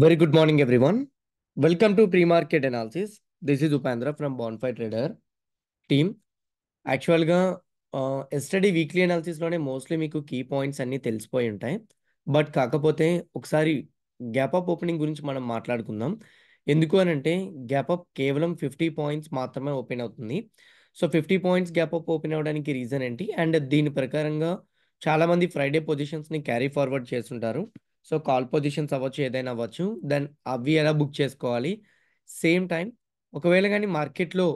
Good morning everyone welcome to pre market analysis this is Upendra from బాన్ఫై trader team యాక్చువల్గా ఎస్టడీ weekly అనాలిసిస్లోనే mostly మీకు key points అన్నీ తెలిసిపోయి ఉంటాయి బట్ కాకపోతే ఒకసారి గ్యాప్ అప్ ఓపెనింగ్ గురించి మనం మాట్లాడుకుందాం ఎందుకు అని అంటే గ్యాప్ అప్ కేవలం ఫిఫ్టీ పాయింట్స్ మాత్రమే ఓపెన్ అవుతుంది so fifty points gap up open అవ్వడానికి రీజన్ ఏంటి అండ్ దీని ప్రకారంగా చాలామంది ఫ్రైడే పొజిషన్స్ని క్యారీ ఫార్వర్డ్ చేస్తుంటారు సో కాల్ పొజిషన్స్ అవ్వచ్చు ఏదైనా అవ్వచ్చు దెన్ అవి ఎలా బుక్ చేసుకోవాలి సేమ్ టైం ఒకవేళ కానీ మార్కెట్లో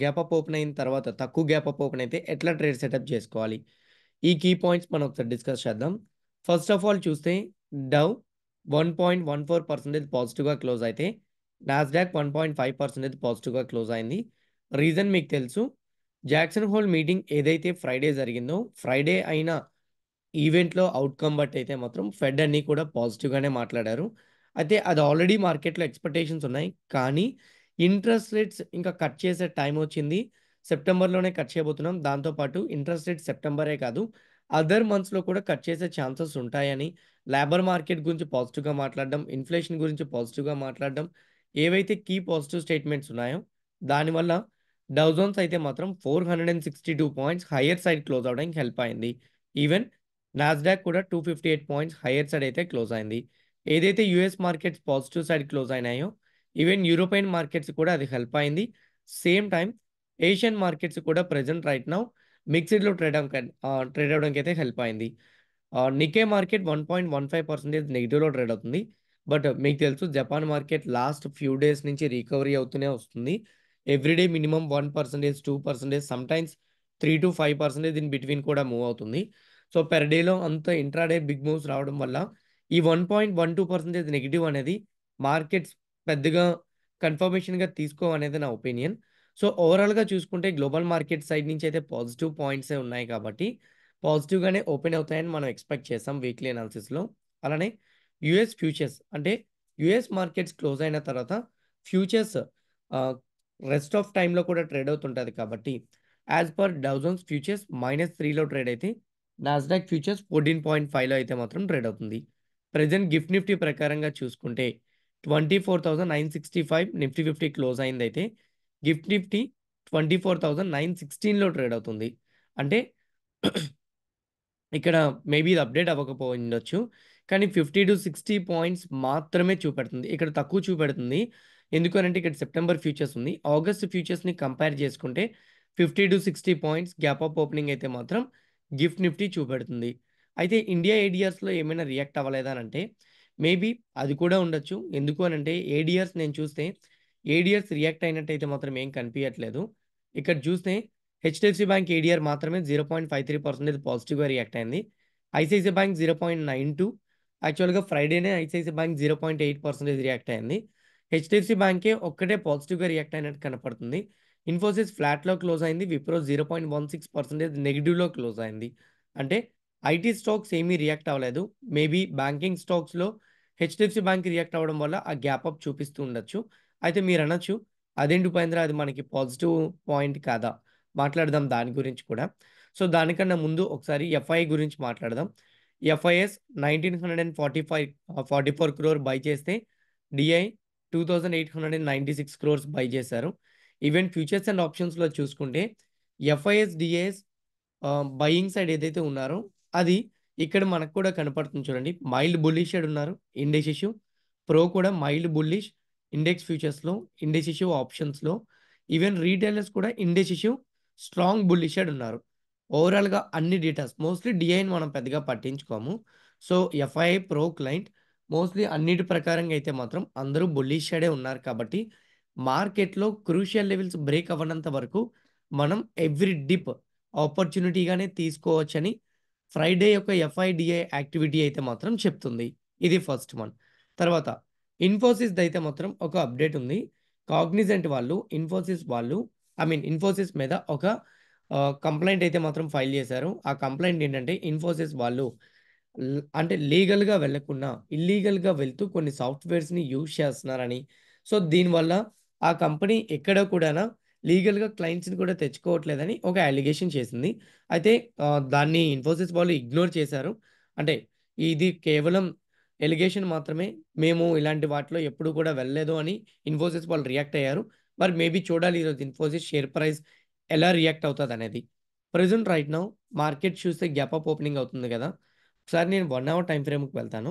గ్యాప్ అప్ ఓపెన్ అయిన తర్వాత తక్కువ గ్యాప్ అప్ ఓపెన్ అయితే ఎట్లా ట్రేడ్ సెటప్ చేసుకోవాలి ఈ కీ పాయింట్స్ మనం ఒకసారి డిస్కస్ చేద్దాం ఫస్ట్ ఆఫ్ ఆల్ చూస్తే Dow one point one four percentage పాజిటివ్గా క్లోజ్ అయితే Nasdaq one point five percentage పాజిటివ్గా క్లోజ్ అయింది రీజన్ మీకు తెలుసు జాక్సన్ హోల్ మీటింగ్ ఏదైతే ఫ్రైడే జరిగిందో ఫ్రైడే అయినా ఈవెంట్లో అవుట్కమ్ బట్ అయితే మాత్రం ఫెడ్ అన్ని కూడా పాజిటివ్గానే మాట్లాడారు అయితే అది ఆల్రెడీ మార్కెట్లో ఎక్స్పెక్టేషన్స్ ఉన్నాయి కానీ ఇంట్రెస్ట్ రేట్స్ ఇంకా కట్ చేసే టైం వచ్చింది సెప్టెంబర్లోనే కట్ చేయబోతున్నాం దాంతోపాటు ఇంట్రెస్ట్ రేట్ సెప్టెంబరే కాదు అదర్ మంత్స్లో కూడా కట్ చేసే ఛాన్సెస్ ఉంటాయని లేబర్ మార్కెట్ గురించి పాజిటివ్గా మాట్లాడడం ఇన్ఫ్లేషన్ గురించి పాజిటివ్గా మాట్లాడడం ఏవైతే కీ పాజిటివ్ స్టేట్మెంట్స్ ఉన్నాయో దానివల్ల డౌజోన్స్ అయితే మాత్రం four hundred and sixty two points higher side close అవడానికి హెల్ప్ అయింది ఈవెన్ నాస్డాక్ కూడా two fifty eight points higher side అయితే క్లోజ్ అయింది ఏదైతే US markets positive side close అయినాయో ఈవెన్ యూరోపియన్ మార్కెట్స్ కూడా అది హెల్ప్ అయింది సేమ్ టైం ఏషియన్ మార్కెట్స్ కూడా ప్రజెంట్ రైట్ నౌ మిక్సిడ్లో ట్రేడ్ ట్రేడ్ అవడానికి అయితే హెల్ప్ అయింది Nikkei market one point one five percentage నెగిటివ్లో ట్రేడ్ అవుతుంది బట్ మీకు తెలుసు Japan market last few days నుంచి రికవరీ అవుతూనే వస్తుంది everyday minimum one percentage two percentage sometimes three to five percentage in between కూడా మూవ్ అవుతుంది సో పెర్ డేలో అంత ఇంట్రాడే బిగ్ మూవ్స్ రావడం వల్ల ఈ one point one two percentage negative అనేది మార్కెట్స్ పెద్దగా కన్ఫర్మేషన్గా తీసుకోవనేది నా ఒపీనియన్ సో ఓవరాల్గా చూసుకుంటే గ్లోబల్ మార్కెట్ సైడ్ నుంచి అయితే పాజిటివ్ పాయింట్సే ఉన్నాయి కాబట్టి పాజిటివ్గానే ఓపెన్ అవుతాయని మనం ఎక్స్పెక్ట్ చేస్తాం వీక్లీ అనాలిసిస్లో అలానే యుఎస్ ఫ్యూచర్స్ అంటే యుఎస్ మార్కెట్స్ క్లోజ్ అయిన తర్వాత ఫ్యూచర్స్ రెస్ట్ ఆఫ్ టైంలో కూడా ట్రేడ్ అవుతుంటుంది కాబట్టి as per Dow Jones futures minus త్రీలో ట్రేడ్ అయితే నాస్డాక్ ఫ్యూచర్స్ ఫోర్టీన్ పాయింట్ ఫైవ్లో అయితే మాత్రం ట్రేడ్ అవుతుంది ప్రజెంట్ గిఫ్ట్ నిఫ్టీ ప్రకారంగా చూసుకుంటే twenty four thousand nine sixty five Nifty fifty close అయింది అయితే Gift Nifty twenty four thousand nine సిక్స్టీన్లో ట్రేడ్ అవుతుంది అంటే ఇక్కడ మేబీ ఇది అప్డేట్ అవ్వకపోయిండొచ్చు కానీ ఫిఫ్టీ టు సిక్స్టీ పాయింట్స్ మాత్రమే చూపెడుతుంది ఇక్కడ తక్కువ చూపెడుతుంది ఎందుకనంటే ఇక్కడ సెప్టెంబర్ ఫ్యూచర్స్ ఉంది ఆగస్ట్ ఫ్యూచర్స్ని కంపేర్ చేసుకుంటే fifty to sixty points gap of opening అయితే మాత్రం గిఫ్ట్ నిఫ్టీ చూపెడుతుంది అయితే ఇండియా ఏడియర్స్లో ఏమైనా రియాక్ట్ అవ్వలేదా అంటే మేబీ అది కూడా ఉండొచ్చు ఎందుకు అని అంటే ఏడియర్స్ నేను చూస్తే ఏడియర్స్ రియాక్ట్ అయినట్టయితే మాత్రం ఏం కనిపించట్లేదు ఇక్కడ చూస్తే హెచ్డిఎఫ్సి బ్యాంక్ ఏడిఆర్ మాత్రమే zero point five three percentage పాజిటివ్గా రియాక్ట్ అయింది ICICI bank zero point nine two యాక్చువల్గా ఫ్రైడేనే ICICI bank zero point eight percentage react అయింది హెచ్డిఎఫ్సి బ్యాంకే ఒక్కటే పాజిటివ్గా రియాక్ట్ అయినట్టు కనపడుతుంది ఇన్ఫోసిస్ ఫ్లాట్లో క్లోజ్ అయింది Wipro zero point one six percentage నెగిటివ్లో క్లోజ్ అయింది అంటే ఐటీ స్టాక్స్ ఏమీ రియాక్ట్ అవ్వలేదు మేబీ బ్యాంకింగ్ స్టాక్స్లో హెచ్డిఎఫ్సి బ్యాంక్ రియాక్ట్ అవ్వడం వల్ల ఆ గ్యాప్ అప్ చూపిస్తూ ఉండొచ్చు అయితే మీరు అనొచ్చు అదేంటి ఉపేంద్ర అది మనకి పాజిటివ్ పాయింట్ కాదా మాట్లాడదాం దాని గురించి కూడా సో దానికన్నా ముందు ఒకసారి ఎఫ్ఐ గురించి మాట్లాడదాం FIs nineteen hundred and forty five forty four crore buy చేస్తే DI two thousand eight hundred and ninety six crores buy చేశారు ఈవెన్ ఫ్యూచర్స్ అండ్ ఆప్షన్స్లో చూసుకుంటే ఎఫ్ఐఎస్ డిఎస్ బయింగ్ సైడ్ ఏదైతే ఉన్నారో అది ఇక్కడ మనకు కూడా కనపడుతుంది చూడండి మైల్డ్ బుల్లిష్ సైడ్ ఉన్నారు ఇండెక్స్ ఇష్యూ ప్రో కూడా మైల్డ్ బుల్లిష్ ఇండెక్స్ ఫ్యూచర్స్లో ఇండెక్స్ ఇష్యూ ఆప్షన్స్లో ఈవెన్ రీటైలర్స్ కూడా index issue strong bullish side ఉన్నారు ఓవరాల్గా అన్ని డీటెయిల్స్ మోస్ట్లీ డిఐని మనం పెద్దగా పట్టించుకోము so FII pro client mostly అన్నిటి ప్రకారంగా అయితే మాత్రం అందరూ బుల్లిష్ సైడే ఉన్నారు కాబట్టి మార్కెట్లో క్రూషియల్ లెవెల్స్ బ్రేక్ అవ్వనంత వరకు మనం ఎవ్రీ డిప్ ఆపర్చునిటీగానే తీసుకోవచ్చని ఫ్రైడే యొక్క ఎఫ్ఐడిఐ యాక్టివిటీ అయితే మాత్రం చెప్తుంది ఇది ఫస్ట్ వన్ తర్వాత ఇన్ఫోసిస్ అయితే మాత్రం ఒక అప్డేట్ ఉంది కాగ్నిజెంట్ వాళ్ళు ఇన్ఫోసిస్ వాళ్ళు ఐ మీన్ ఇన్ఫోసిస్ మీద ఒక కంప్లైంట్ అయితే మాత్రం ఫైల్ చేశారు ఆ కంప్లైంట్ ఏంటంటే ఇన్ఫోసిస్ వాళ్ళు అంటే లీగల్గా వెళ్లకుండా ఇల్లీగల్గా వెళ్తూ కొన్ని సాఫ్ట్వేర్స్ని యూజ్ చేస్తున్నారని సో దీనివల్ల ఆ కంపెనీ ఎక్కడ కూడా లీగల్గా క్లయింట్స్ని కూడా తెచ్చుకోవట్లేదని ఒక అలిగేషన్ చేసింది అయితే దాన్ని ఇన్ఫోసిస్ వాళ్ళు ఇగ్నోర్ చేశారు అంటే ఇది కేవలం ఎలిగేషన్ మాత్రమే మేము ఇలాంటి వాటిలో ఎప్పుడు కూడా వెళ్ళలేదు అని ఇన్ఫోసిస్ వాళ్ళు రియాక్ట్ అయ్యారు మరి మేబీ చూడాలి ఈరోజు ఇన్ఫోసిస్ షేర్ ప్రైస్ ఎలా రియాక్ట్ అవుతుంది అనేది ప్రజెంట్ రైట్ నౌ మార్కెట్ చూస్తే గ్యాప్ అప్ ఓపెనింగ్ అవుతుంది కదా ఒకసారి నేను వన్ అవర్ టైం ఫ్రేమ్కి వెళ్తాను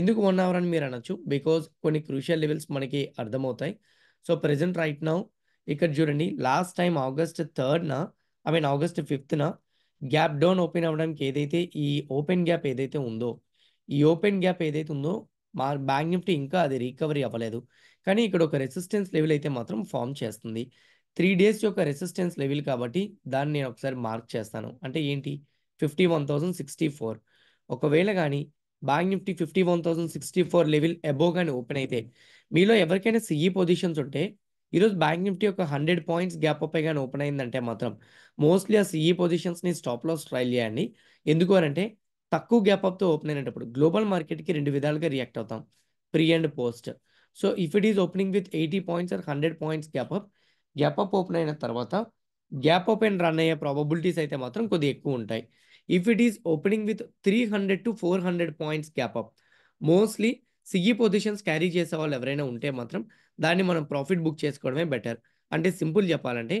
ఎందుకు వన్ అవర్ అని మీరు అనొచ్చు బికాజ్ కొన్ని క్రూషియల్ లెవెల్స్ మనకి అర్థమవుతాయి సో ప్రెసెంట్ రైట్ నౌ ఇక్కడ చూడండి లాస్ట్ టైం ఆగస్ట్ థర్డ్న ఐ మీన్ ఆగస్ట్ ఫిఫ్త్న గ్యాప్ డౌన్ ఓపెన్ అవ్వడానికి ఏదైతే ఈ ఓపెన్ గ్యాప్ ఏదైతే ఉందో ఈ ఓపెన్ గ్యాప్ ఏదైతే ఉందో మా బ్యాంక్ నిఫ్టీ ఇంకా అది రికవరీ అవ్వలేదు కానీ ఇక్కడ ఒక రెసిస్టెన్స్ లెవెల్ అయితే మాత్రం ఫామ్ చేస్తుంది త్రీ డేస్ యొక్క రెసిస్టెన్స్ లెవెల్ కాబట్టి దాన్ని నేను ఒకసారి మార్క్ చేస్తాను అంటే ఏంటి fifty one thousand sixty four ఒకవేళ కానీ bank Nifty fifty one thousand sixty four level above కానీ ఓపెన్ అయితే మీలో ఎవరికైనా సిఈ పొజిషన్స్ e ఉంటే ఈరోజు బ్యాంక్ నిఫ్టీ ఒక హండ్రెడ్ పాయింట్స్ గ్యాప్ అప్ కానీ ఓపెన్ అయిందంటే మాత్రం మోస్ట్లీ ఆ సిఈ పొజిషన్స్ని స్టాప్ లాస్ ట్రైల్ చేయండి ఎందుకు అంటే తక్కువ గ్యాప్ అప్తో ఓపెన్ అయినప్పుడు గ్లోబల్ మార్కెట్కి రెండు విధాలుగా రియాక్ట్ అవుతాం pre and post so if it is opening with eighty points or hundred points gap up gap up open అయిన తర్వాత గ్యాప్ ఓపెన్ రన్ అయ్యే ప్రాబబిలిటీస్ అయితే మాత్రం కొద్దిగా ఎక్కువ ఉంటాయి if it is opening with three hundred to four hundred points gap up mostly సిగ్గి positions carry చేసే వాళ్ళు ఎవరైనా ఉంటే మాత్రం దాన్ని మనం ప్రాఫిట్ బుక్ చేసుకోవడమే బెటర్ అంటే సింపుల్ చెప్పాలంటే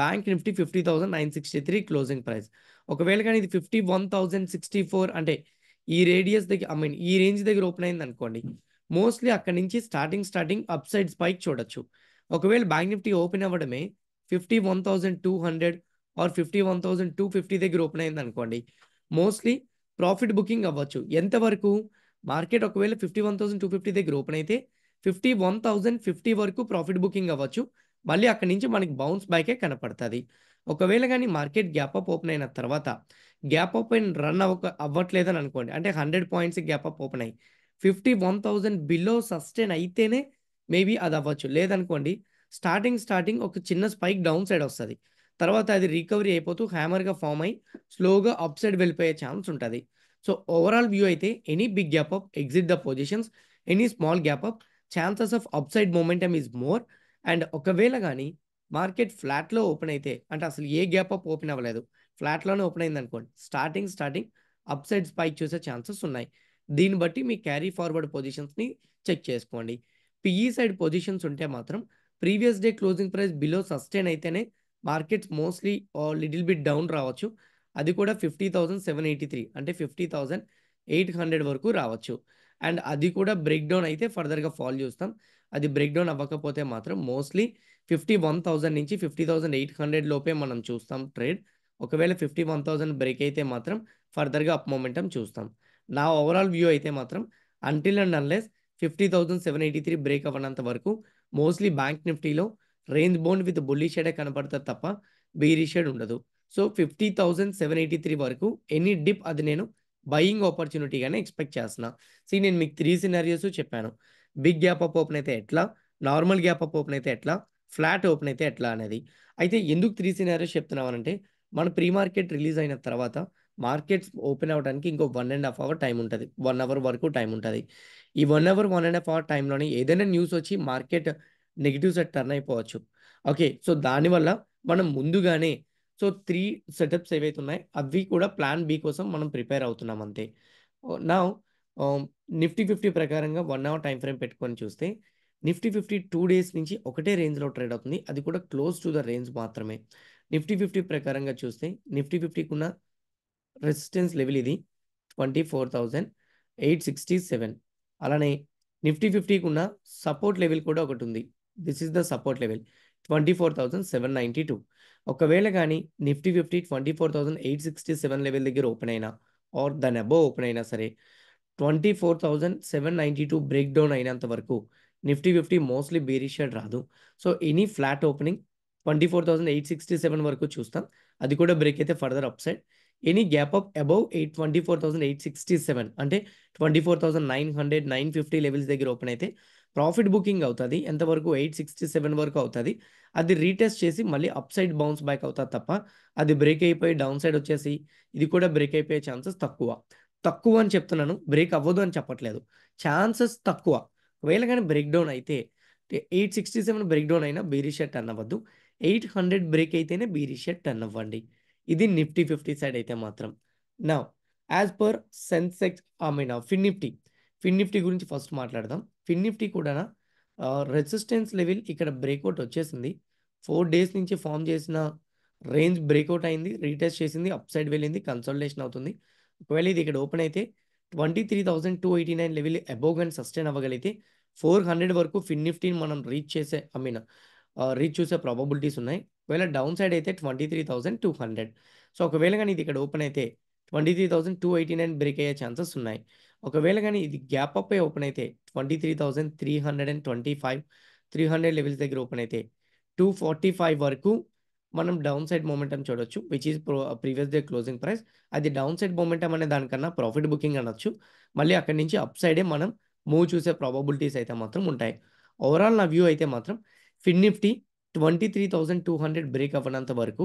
bank Nifty fifty thousand nine sixty three closing price ఒకవేళ కానీ ఇది fifty one thousand sixty four అంటే ఈ రేడియస్ దగ్గర ఐ మీన్ ఈ రేంజ్ దగ్గర ఓపెన్ అయింది అనుకోండి మోస్ట్లీ అక్కడి నుంచి starting starting up side spike చూడొచ్చు ఒకవేళ బ్యాంక్ నిఫ్టీ ఓపెన్ అవ్వడమే fifty one thousand two hundred or fifty one thousand two fifty దగ్గర ఓపెన్ అయింది అనుకోండి మోస్ట్లీ ప్రాఫిట్ బుకింగ్ అవ్వచ్చు ఎంతవరకు మార్కెట్ ఒకవేళ fifty one thousand two fifty దగ్గర ఓపెన్ అయితే ఫిఫ్టీ వన్ థౌసండ్ ఫిఫ్టీ వరకు ప్రాఫిట్ బుకింగ్ అవ్వచ్చు మళ్ళీ అక్కడి నుంచి మనకి బౌన్స్ బ్యాకే కనపడుతుంది ఒకవేళ కానీ మార్కెట్ గ్యాప్ అప్ ఓపెన్ అయిన తర్వాత గ్యాప్ అప్ అయిన రన్ అవ్వక అవ్వట్లేదని అనుకోండి అంటే hundred points gap up open అయ్యి fifty one thousand below sustain అయితేనే మేబీ అది అవ్వచ్చు లేదనుకోండి స్టార్టింగ్ స్టార్టింగ్ ఒక చిన్న స్పైక్ డౌన్ సైడ్ వస్తుంది తర్వాత అది రికవరీ అయిపోతూ హ్యామర్గా ఫామ్ అయి స్లోగా అప్ సైడ్ వెళ్ళిపోయే ఛాన్స్ ఉంటుంది సో ఓవరాల్ వ్యూ అయితే any big gap up exit the positions any small gap up chances of up side momentum is more and ఒకవేళ కానీ మార్కెట్ ఫ్లాట్లో ఓపెన్ అయితే అంటే అసలు ఏ గ్యాప్ అప్ ఓపెన్ అవ్వలేదు ఫ్లాట్లోనే ఓపెన్ అయింది అనుకోండి starting starting up side spike చూసే ఛాన్సెస్ ఉన్నాయి దీన్ని బట్టి మీ క్యారీ ఫార్వర్డ్ పొజిషన్స్ని చెక్ చేసుకోండి పిఈ సైడ్ పొజిషన్స్ ఉంటే మాత్రం previous day closing price below sustain అయితేనే markets mostly little bit down రావచ్చు అది కూడా fifty thousand seven eighty three అంటే ఫిఫ్టీ థౌజండ్ ఎయిట్ హండ్రెడ్ వరకు రావచ్చు అండ్ అది కూడా బ్రేక్ డౌన్ అయితే ఫర్దర్గా ఫాల్ చూస్తాం అది బ్రేక్ డౌన్ అవ్వకపోతే మాత్రం మోస్ట్లీ ఫిఫ్టీ వన్ థౌసండ్ నుంచి ఫిఫ్టీ థౌసండ్ ఎయిట్ హండ్రెడ్ లోపే మనం చూస్తాం ట్రేడ్ ఒకవేళ ఫిఫ్టీ వన్ థౌజండ్ బ్రేక్ అయితే మాత్రం ఫర్దర్గా అప్ మూమెంటం చూస్తాం నా ఓవరాల్ వ్యూ అయితే మాత్రం until and unless fifty thousand seven eighty three break అవ్వనంత వరకు మోస్ట్లీ బ్యాంక్ నిఫ్టీలో రేంజ్ బోన్ విత్ బుల్లీ షేడే కనపడతా తప్ప బీరీ షేడ్ ఉండదు so fifty thousand seven eighty three వరకు ఎనీ డిప్ అది నేను బయింగ్ ఆపర్చునిటీగానే ఎక్స్పెక్ట్ చేస్తున్నా సీ నేను మీకు త్రీ సినారియోస్ చెప్పాను బిగ్ గ్యాప్ అప్ ఓపెన్ అయితే ఎట్లా నార్మల్ గ్యాప్ అప్ ఓపెన్ అయితే ఎట్లా ఫ్లాట్ ఓపెన్ అయితే ఎట్లా అనేది అయితే ఎందుకు త్రీ సినారియోస్ చెప్తున్నామంటే మన ప్రీ మార్కెట్ రిలీజ్ అయిన తర్వాత మార్కెట్స్ ఓపెన్ అవడానికి ఇంకో one and half hour time ఉంటుంది వన్ అవర్ వరకు టైం ఉంటుంది ఈ one hour one and half hour టైంలోనే ఏదైనా న్యూస్ వచ్చి మార్కెట్ సెట్ టర్న్ అయిపోవచ్చు ఓకే సో దానివల్ల మనం ముందుగానే సో త్రీ సెటప్స్ ఏవైతే ఉన్నాయి అవి కూడా ప్లాన్ బి కోసం మనం ప్రిపేర్ అవుతున్నాం అంతే నా నిఫ్టీ ఫిఫ్టీ ప్రకారంగా వన్ అవర్ టైం ఫ్రేమ్ పెట్టుకొని చూస్తే నిఫ్టీ ఫిఫ్టీ టూ డేస్ నుంచి ఒకటే రేంజ్లో ట్రేడ్ అవుతుంది అది కూడా క్లోజ్ టు ద రేంజ్ మాత్రమే నిఫ్టీ ఫిఫ్టీ ప్రకారంగా చూస్తే నిఫ్టీ ఫిఫ్టీకి ఉన్న రెసిస్టెన్స్ లెవెల్ ఇది twenty four thousand eight sixty seven అలానే నిఫ్టీ ఫిఫ్టీకి ఉన్న సపోర్ట్ లెవెల్ కూడా ఒకటి ఉంది this is the support level twenty four thousand seven ninety two ఒకవేళ కానీ Nifty fifty twenty four thousand eight sixty seven level దగ్గర ఓపెన్ అయినా ఆర్ దాని అబో ఓపెన్ అయినా సరే twenty four thousand seven ninety two break down అయినంత వరకు Nifty fifty mostly బేరిషియడ్ రాదు so any flat opening twenty four thousand eight sixty seven వరకు చూస్తాం అది కూడా బ్రేక్ అయితే further upside any gap up above eight twenty four thousand eight sixty seven అంటే twenty four thousand nine hundred nine fifty levels దగ్గర open అయితే profit booking అవుతుంది ఎంతవరకు ఎయిట్ సిక్స్టీ సెవెన్ వరకు అవుతుంది అది రీటెస్ట్ చేసి మళ్ళీ అప్ సైడ్ బౌన్స్ బ్యాక్ అవుతుంది తప్ప అది బ్రేక్ అయిపోయి డౌన్ సైడ్ వచ్చేసి ఇది కూడా బ్రేక్ అయిపోయే ఛాన్సెస్ తక్కువ తక్కువ అని చెప్తున్నాను బ్రేక్ అవ్వదు అని చెప్పట్లేదు ఛాన్సెస్ తక్కువ ఒకవేళ కానీ బ్రేక్ డౌన్ అయితే eight sixty seven break down అయినా బీరిషెట్ అవ్వద్దు ఎయిట్ హండ్రెడ్ బ్రేక్ అయితేనే బీరిషెట్ అవ్వండి ఇది నిఫ్టీ ఫిఫ్టీ సైడ్ అయితే మాత్రం నా as per Sensex I mean Fin Nifty Fin Nifty గురించి ఫస్ట్ మాట్లాడదాం ఫిన్ నిఫ్టీ కూడా రెసిస్టెన్స్ లెవెల్ ఇక్కడ బ్రేక్అవుట్ వచ్చేసింది ఫోర్ డేస్ నుంచి ఫామ్ చేసిన రేంజ్ బ్రేక్అవుట్ అయింది రీటెస్ట్ చేసింది అప్ సైడ్ వెళ్ళింది కన్సల్టేషన్ అవుతుంది ఒకవేళ ఇది ఇక్కడ ఓపెన్ అయితే twenty three thousand two eighty nine level above and sustain అవ్వగలిగితే ఫోర్ హండ్రెడ్ వరకు ఫిన్ నిఫ్టీని మనం రీచ్ చేసే ఐ మీన్ రీచ్ చూసే ప్రాబబిలిటీస్ ఉన్నాయి ఒకవేళ డౌన్ సైడ్ అయితే twenty three thousand two hundred so ఒకవేళ కానీ ఇది ఇక్కడ ఓపెన్ అయితే twenty three thousand two eighty nine break అయ్యే ఛాన్సెస్ ఉన్నాయి ఒకవేళ కానీ ఇది గ్యాప్ అప్ ఓపెన్ అయితే twenty three thousand three hundred and twenty five three hundred levels దగ్గర ఓపెన్ అయితే టూ ఫార్టీ ఫైవ్ వరకు మనం డౌన్ సైడ్ అని చూడొచ్చు which is previous day closing price అది డౌన్ సైడ్ మూమెంట్ అనే దానికన్నా ప్రాఫిట్ బుకింగ్ అనొచ్చు మళ్ళీ అక్కడి నుంచి అప్ సైడే మనం మూవ్ చూసే ప్రాబబిలిటీస్ అయితే మాత్రం ఉంటాయి ఓవరాల్ నా వ్యూ అయితే మాత్రం Fin Nifty twenty three thousand two hundred break అవ్వనంత వరకు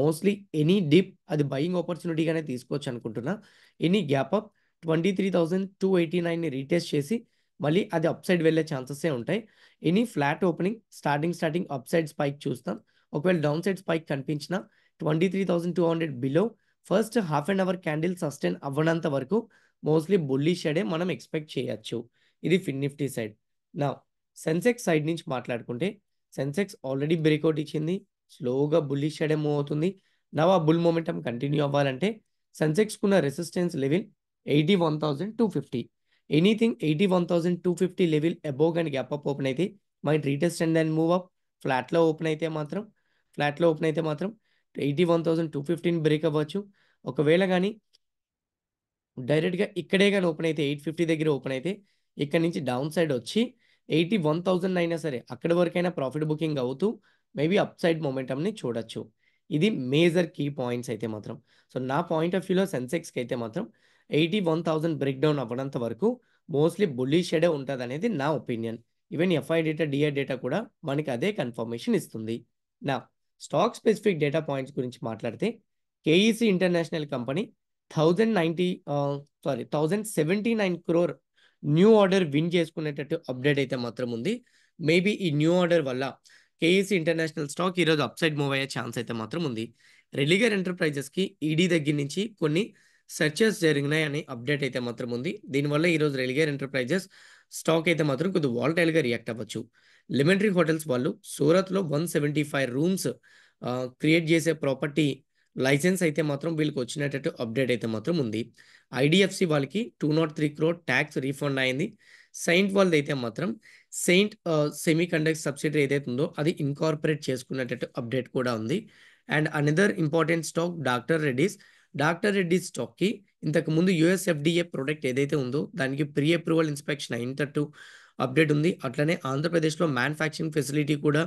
మోస్ట్లీ ఎనీ డిప్ అది బయింగ్ ఆపర్చునిటీగానే తీసుకోవచ్చు అనుకుంటున్నా any gap up twenty three thousand two eighty నైన్ని రీటెస్ట్ చేసి మళ్ళీ అది అప్ సైడ్ వెళ్ళే ఛాన్సెసే ఉంటాయి any flat opening starting starting up side spike చూస్తాం ఒకవేళ డౌన్ సైడ్ స్పైక్ కనిపించిన twenty three thousand two hundred below first half and hour candle sustain అవ్వనంత వరకు మోస్ట్లీ బుల్లీ షేడే మనం ఎక్స్పెక్ట్ చేయొచ్చు ఇది ఫిన్ నిఫ్టీ సైడ్ నా సెన్సెక్స్ సైడ్ నుంచి మాట్లాడుకుంటే సెన్సెక్స్ ఆల్రెడీ బ్రేక్అవుట్ ఇచ్చింది స్లోగా బుల్లీ షేడే మూవ్ అవుతుంది నా ఆ బుల్ మూమెంటం కంటిన్యూ అవ్వాలంటే సెన్సెక్స్కున్న resistance level 81,250. Anything 81,250 level above and gap up open అయితే might retest and then move up. Flat లో open అయితే మాత్రం flat లో open అయితే మాత్రం 81,215 బ్రేక్ అవ్వచ్చు ఒకవేళ కానీ డైరెక్ట్గా ఇక్కడే కానీ ఓపెన్ అయితే ఎయిట్ ఫిఫ్టీ దగ్గర ఓపెన్ అయితే ఇక్కడ నుంచి డౌన్ సైడ్ వచ్చి ఎయిటీ వన్ థౌజండ్ అయినా సరే అక్కడి వరకైనా ప్రాఫిట్ బుకింగ్ అవుతూ మేబీ అప్ సైడ్ మొమెంటమ్ని చూడొచ్చు ఇది మేజర్ కీ పాయింట్స్ అయితే మాత్రం సో నా పాయింట్ ఆఫ్ వ్యూలో సెన్సెక్స్కి అయితే మాత్రం eighty one thousand break down అవ్వడంత వరకు మోస్ట్లీ బుల్లీ షెడే ఉంటుంది అనేది నా opinion even FI data DI data కూడా మనకి అదే కన్ఫర్మేషన్ ఇస్తుంది నా స్టాక్ స్పెసిఫిక్ డేటా పాయింట్స్ గురించి మాట్లాడితే KEC International company thousand ninety sorry thousand seventy nine crore new order win చేసుకునేటట్టు అప్డేట్ అయితే మాత్రం ఉంది మేబీ ఈ న్యూ ఆర్డర్ వల్ల కేఈసీ ఇంటర్నేషనల్ స్టాక్ ఈరోజు అప్సైడ్ మూవ్ అయ్యే ఛాన్స్ అయితే మాత్రం ఉంది రెలిగర్ ఎంటర్ప్రైజెస్కి ఈడీ దగ్గర నుంచి కొన్ని సెర్చెస్ జరిగినాయి అనే అప్డేట్ అయితే మాత్రం ఉంది దీనివల్ల ఈరోజు రెలిగర్ ఎంటర్ప్రైజెస్ స్టాక్ అయితే మాత్రం కొద్ది వాల్టైల్గా రియాక్ట్ అవ్వచ్చు లిమెంటరీ హోటల్స్ వాళ్ళు సూరత్లో one seventy five rooms create చేసే ప్రాపర్టీ లైసెన్స్ అయితే మాత్రం వీళ్ళకి వచ్చినట్టు అప్డేట్ అయితే మాత్రం ఉంది ఐడిఎఫ్సి వాళ్ళకి two not three crore tax refund అయింది సైంట్ వాళ్ళది అయితే మాత్రం సెయింట్ సెమీకండక్ట్ సబ్సిడీ ఏదైతే ఉందో అది ఇన్కార్పొరేట్ చేసుకున్నట్టు అప్డేట్ కూడా ఉంది and another important stock doctor Reddy's doctor Reddy స్టాక్కి ఇంతకుముందు యుఎస్ఎఫ్డిఏ ప్రోడక్ట్ ఏదైతే ఉందో దానికి ప్రీ అప్రూవల్ ఇన్స్పెక్షన్ అయినట్టు అప్డేట్ ఉంది అట్లనే ఆంధ్రప్రదేశ్లో మ్యానుఫ్యాక్చరింగ్ ఫెసిలిటీ కూడా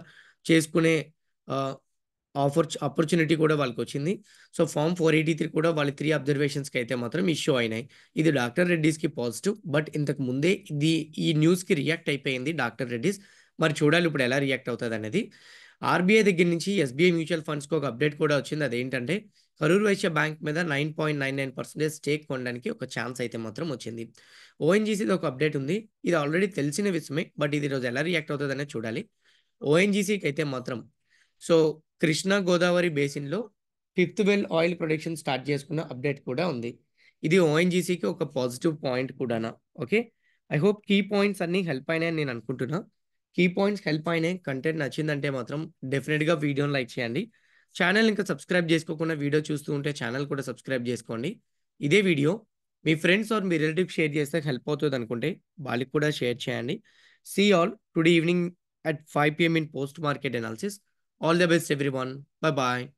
చేసుకునే uh, ఆఫర్ ఆపర్చునిటీ కూడా వాళ్ళకి వచ్చింది so form four eighty three కూడా వాళ్ళ త్రీ అబ్జర్వేషన్స్కి అయితే మాత్రం ఇష్యూ అయినాయి ఇది డాక్టర్ రెడ్డిస్కి పాజిటివ్ బట్ ఇంతకు ముందే ఇది ఈ న్యూస్కి రియాక్ట్ అయిపోయింది డాక్టర్ రెడ్డిస్ మరి చూడాలి ఇప్పుడు ఎలా రియాక్ట్ అవుతుంది అనేది ఆర్బీఐ దగ్గర నుంచి ఎస్బీఐ మ్యూచువల్ ఫండ్స్కి ఒక అప్డేట్ కూడా వచ్చింది అదేంటంటే కరూర్ వైశ్య బ్యాంక్ మీద nine point nine nine percentage stake కొనడానికి ఒక ఛాన్స్ అయితే మాత్రం వచ్చింది ఓఎన్జీసీది ఒక అప్డేట్ ఉంది ఇది ఆల్రెడీ తెలిసిన విషయమే బట్ ఇది రోజు ఎలా రియాక్ట్ అవుతుంది అనేది చూడాలి ఓఎన్జీసీకి అయితే మాత్రం సో కృష్ణా గోదావరి బేసిన్లో fifth well oil production start చేసుకున్న అప్డేట్ కూడా ఉంది ఇది ఓఎన్జీసీకి ఒక పాజిటివ్ పాయింట్ కూడానా okay I hope key points అన్నీ హెల్ప్ అయినాయని నేను అనుకుంటున్నా కీ పాయింట్స్ హెల్ప్ అయినాయి కంటెంట్ నచ్చిందంటే మాత్రం డెఫినెట్గా వీడియోని లైక్ చేయండి ఛానల్ ఇంకా సబ్స్క్రైబ్ చేసుకోకుండా వీడియో చూస్తూ ఉంటే ఛానల్ కూడా సబ్స్క్రైబ్ చేసుకోండి ఇదే వీడియో మీ ఫ్రెండ్స్ ఆర్ మీ రిలేటివ్ షేర్ చేస్తే హెల్ప్ అవుతుంది అనుకుంటే వాళ్ళకి కూడా షేర్ చేయండి see all today evening at five PM in post market analysis All the best, everyone. Bye bye.